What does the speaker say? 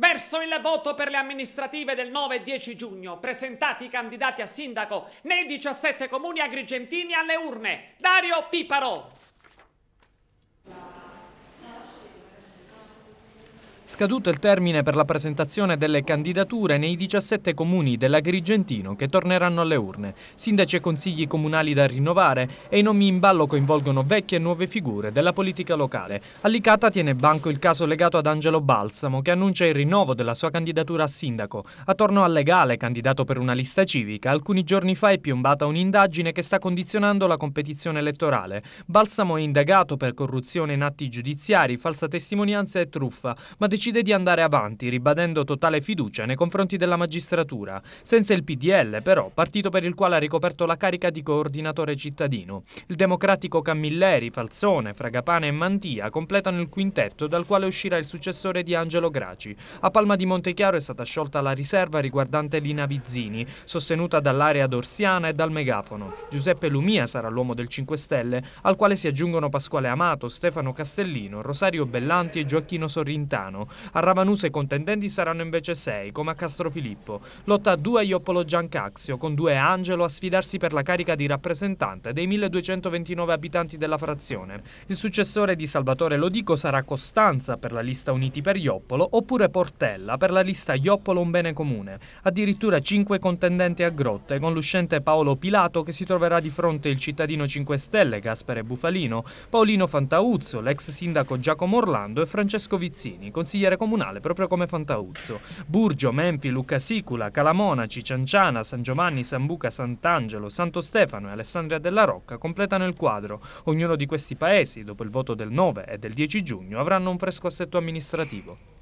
Verso il voto per le amministrative del 9 e 10 giugno, presentati i candidati a sindaco nei 17 comuni agrigentini alle urne. Dario Piparo. Scaduto il termine per la presentazione delle candidature nei 17 comuni dell'Agrigentino che torneranno alle urne, sindaci e consigli comunali da rinnovare e i nomi in ballo coinvolgono vecchie e nuove figure della politica locale. Allicata tiene banco il caso legato ad Angelo Balsamo che annuncia il rinnovo della sua candidatura a sindaco. Attorno al legale, candidato per una lista civica, alcuni giorni fa è piombata un'indagine che sta condizionando la competizione elettorale. Balsamo è indagato per corruzione in atti giudiziari, falsa testimonianza e truffa, ma decide decide di andare avanti, ribadendo totale fiducia nei confronti della magistratura, senza il PDL però, partito per il quale ha ricoperto la carica di coordinatore cittadino. Il democratico Camilleri, Falzone, Fragapane e Mantia completano il quintetto dal quale uscirà il successore di Angelo Graci. A Palma di Montechiaro è stata sciolta la riserva riguardante Lina Vizzini, sostenuta dall'area dorsiana e dal megafono. Giuseppe Lumia sarà l'uomo del 5 Stelle, al quale si aggiungono Pasquale Amato, Stefano Castellino, Rosario Bellanti e Gioacchino Sorrentano, a Ravanusa i contendenti saranno invece 6, come a Castrofilippo. Lotta a due a Ioppolo Giancaxio, con due Angelo a sfidarsi per la carica di rappresentante dei 1229 abitanti della frazione. Il successore di Salvatore Lodico sarà Costanza per la lista Uniti per Ioppolo oppure Portella per la lista Ioppolo un bene comune. Addirittura 5 contendenti a grotte, con l'uscente Paolo Pilato che si troverà di fronte il cittadino 5 Stelle Gaspare Bufalino, Paolino Fantauzzo, l'ex sindaco Giacomo Orlando e Francesco Vizzini, consigliere consigliere comunale, proprio come Fantauzzo. Burgio, Menfi, Luca Sicula, Calamonaci, Cianciana, San Giovanni, Sambuca, Sant'Angelo, Santo Stefano e Alessandria della Rocca completano il quadro. Ognuno di questi paesi, dopo il voto del 9 e del 10 giugno, avranno un fresco assetto amministrativo.